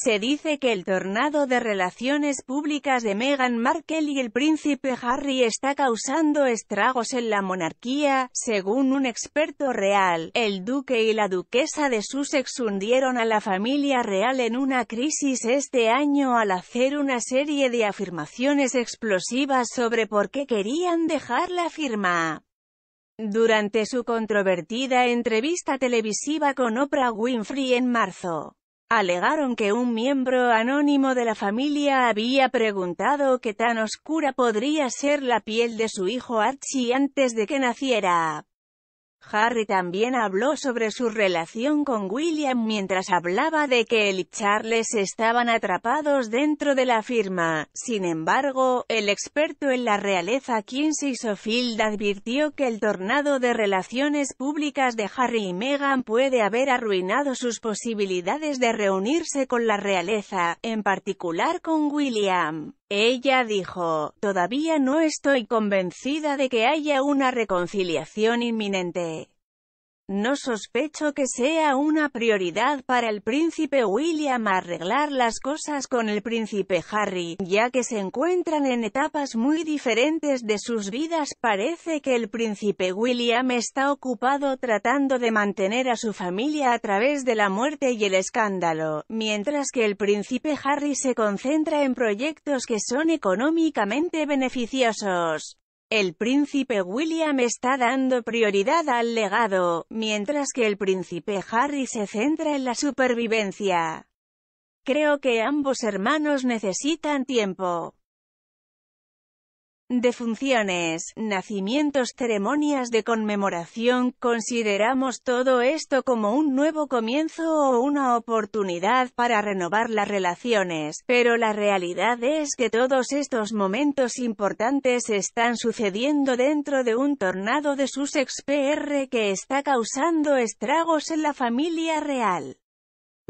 Se dice que el tornado de relaciones públicas de Meghan Markle y el príncipe Harry está causando estragos en la monarquía, según un experto real. El duque y la duquesa de Sussex hundieron a la familia real en una crisis este año al hacer una serie de afirmaciones explosivas sobre por qué querían dejar la firma. Durante su controvertida entrevista televisiva con Oprah Winfrey en marzo, alegaron que un miembro anónimo de la familia había preguntado qué tan oscura podría ser la piel de su hijo Archie antes de que naciera. Harry también habló sobre su relación con William mientras hablaba de que él y Charles estaban atrapados dentro de la firma. Sin embargo, el experto en la realeza Kinsey Sofield advirtió que el tornado de relaciones públicas de Harry y Meghan puede haber arruinado sus posibilidades de reunirse con la realeza, en particular con William. Ella dijo, todavía no estoy convencida de que haya una reconciliación inminente. No sospecho que sea una prioridad para el príncipe William arreglar las cosas con el príncipe Harry, ya que se encuentran en etapas muy diferentes de sus vidas. Parece que el príncipe William está ocupado tratando de mantener a su familia a través de la muerte y el escándalo, mientras que el príncipe Harry se concentra en proyectos que son económicamente beneficiosos. El príncipe William está dando prioridad al legado, mientras que el príncipe Harry se centra en la supervivencia. Creo que ambos hermanos necesitan tiempo de funciones, nacimientos, ceremonias de conmemoración, consideramos todo esto como un nuevo comienzo o una oportunidad para renovar las relaciones, pero la realidad es que todos estos momentos importantes están sucediendo dentro de un tornado de sus ex-PR que está causando estragos en la familia real.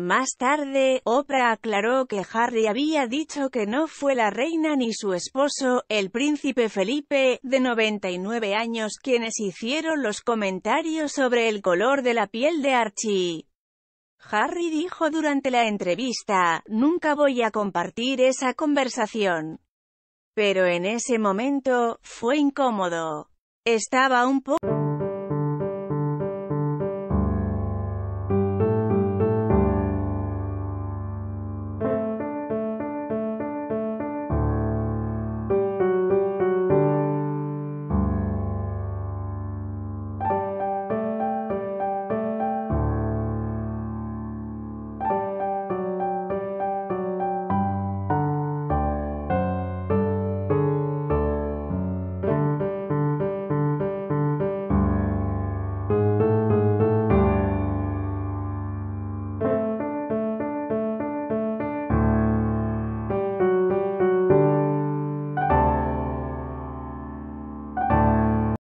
Más tarde, Oprah aclaró que Harry había dicho que no fue la reina ni su esposo, el príncipe Felipe, de 99 años, quienes hicieron los comentarios sobre el color de la piel de Archie. Harry dijo durante la entrevista, «Nunca voy a compartir esa conversación». Pero en ese momento, fue incómodo. Estaba un poco